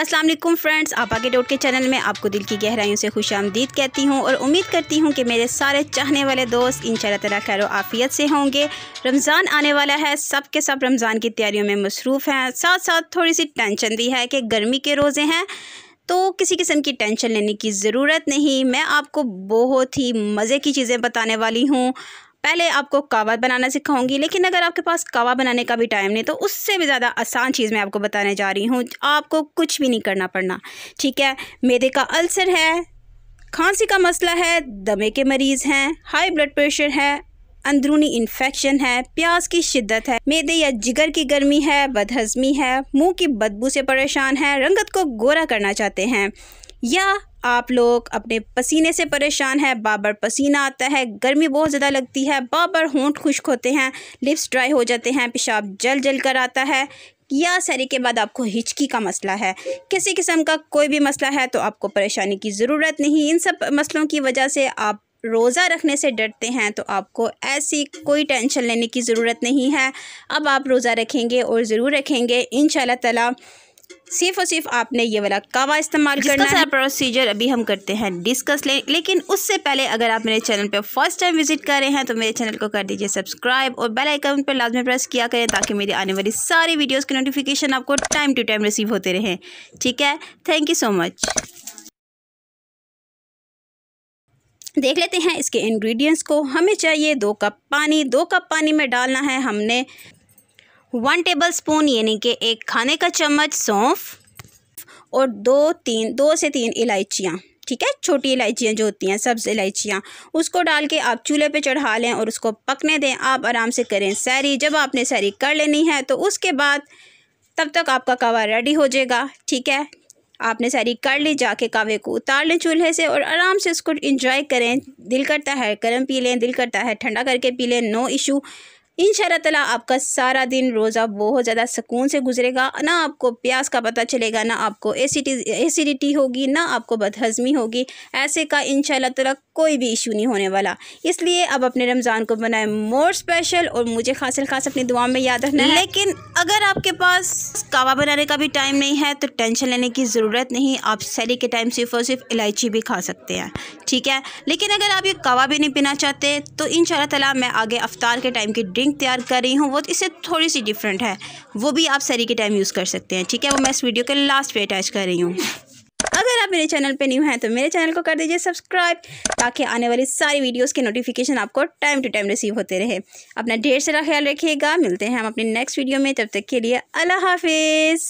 अस्सलाम वालेकुम फ्रेंड्स आपा के डॉट के चैनल में आपको दिल की गहराइयों से खुश आमदीद कहती हूँ और उम्मीद करती हूँ कि मेरे सारे चाहने वाले दोस्त इन तला खैर आफ़ियत से होंगे रमज़ान आने वाला है सब के सब रमज़ान की तैयारियों में मसरूफ़ हैं साथ साथ थोड़ी सी टेंशन भी है कि गर्मी के रोज़े हैं तो किसी किस्म की टेंशन लेने की ज़रूरत नहीं मैं आपको बहुत ही मज़े की चीज़ें बताने वाली हूँ पहले आपको कावा बनाना सिखाऊंगी लेकिन अगर आपके पास कावा बनाने का भी टाइम नहीं तो उससे भी ज़्यादा आसान चीज़ मैं आपको बताने जा रही हूँ आपको कुछ भी नहीं करना पड़ना ठीक है मेदे का अल्सर है खांसी का मसला है दमे के मरीज़ हैं हाई ब्लड प्रेशर है अंदरूनी इन्फेक्शन है प्यास की शिद्दत है मेदे या जिगर की गर्मी है बदहजमी है मुंह की बदबू से परेशान है रंगत को गोरा करना चाहते हैं या आप लोग अपने पसीने से परेशान है बाबर पसीना आता है गर्मी बहुत ज़्यादा लगती है बाबर होंठ खुश्क होते हैं लिप्स ड्राई हो जाते हैं पेशाब जल जल कर आता है या सैरी के बाद आपको हिचकी का मसला है किसी किस्म का कोई भी मसला है तो आपको परेशानी की ज़रूरत नहीं इन सब मसलों की वजह से आप रोज़ा रखने से डरते हैं तो आपको ऐसी कोई टेंशन लेने की ज़रूरत नहीं है अब आप रोज़ा रखेंगे और ज़रूर रखेंगे इन ताला सिर्फ और सिर्फ आपने ये वाला कावा इस्तेमाल करना है प्रोसीजर अभी हम करते हैं डिस्कस ले, लेकिन उससे पहले अगर आप मेरे चैनल पे फर्स्ट टाइम विजिट कर रहे हैं तो मेरे चैनल को कर दीजिए सब्सक्राइब और बेल आइकन पर लाजमी प्रेस किया करें ताकि मेरी आने वाली सारी वीडियोज़ की नोटिफिकेशन आपको टाइम टू टाइम रिसीव होते रहें ठीक है थैंक यू सो मच देख लेते हैं इसके इंग्रेडिएंट्स को हमें चाहिए दो कप पानी दो कप पानी में डालना है हमने वन टेबल स्पून यानी कि एक खाने का चम्मच सौंफ और दो तीन दो से तीन इलायचियाँ ठीक है छोटी इलायचियाँ जो होती हैं सब्ज़ इलायचियाँ उसको डाल के आप चूल्हे पे चढ़ा लें और उसको पकने दें आप आराम से करें सैरी जब आपने सैरी कर लेनी है तो उसके बाद तब तक आपका कावा रेडी हो जाएगा ठीक है आपने सैरी कर ली जाके कावे को उतार लें चूल्हे से और आराम से उसको इंजॉय करें दिल करता है गर्म पी लें दिल करता है ठंडा करके पी लें नो इशू इन आपका सारा दिन रोज़ा बहुत ज़्यादा सुकून से गुजरेगा ना आपको प्यास का पता चलेगा ना आपको एसिडी एसिडिटी होगी ना आपको बदहजमी होगी ऐसे का इन ताला कोई भी इशू नहीं होने वाला इसलिए अब अपने रमज़ान को बनाए मोर स्पेशल और मुझे खास खास अपनी दुआ में याद रखना है लेकिन अगर आपके पास कावा बनाने का भी टाइम नहीं है तो टेंशन लेने की ज़रूरत नहीं आप सैली के टाइम सिर्फ और सिर्फ इलायची भी खा सकते हैं ठीक है लेकिन अगर आप ये कावा भी नहीं पीना चाहते तो इन ताला मैं आगे अफ्तार के टाइम की ड्रिंक तैयार कर रही हूँ वो इससे थोड़ी सी डिफरेंट है वो भी आप सरी के टाइम यूज़ कर सकते हैं ठीक है वो मैं इस वीडियो के लास्ट पे अटैच कर रही हूँ अगर आप मेरे चैनल पे न्यू हैं तो मेरे चैनल को कर दीजिए सब्सक्राइब ताकि आने वाली सारी वीडियोस के नोटिफिकेशन आपको टाइम टू टाइम रिसीव होते रहे अपना ढेर सारा ख्याल रखिएगा मिलते हैं हम अपने नेक्स्ट वीडियो में तब तक के लिए अल्लाह हाफिज़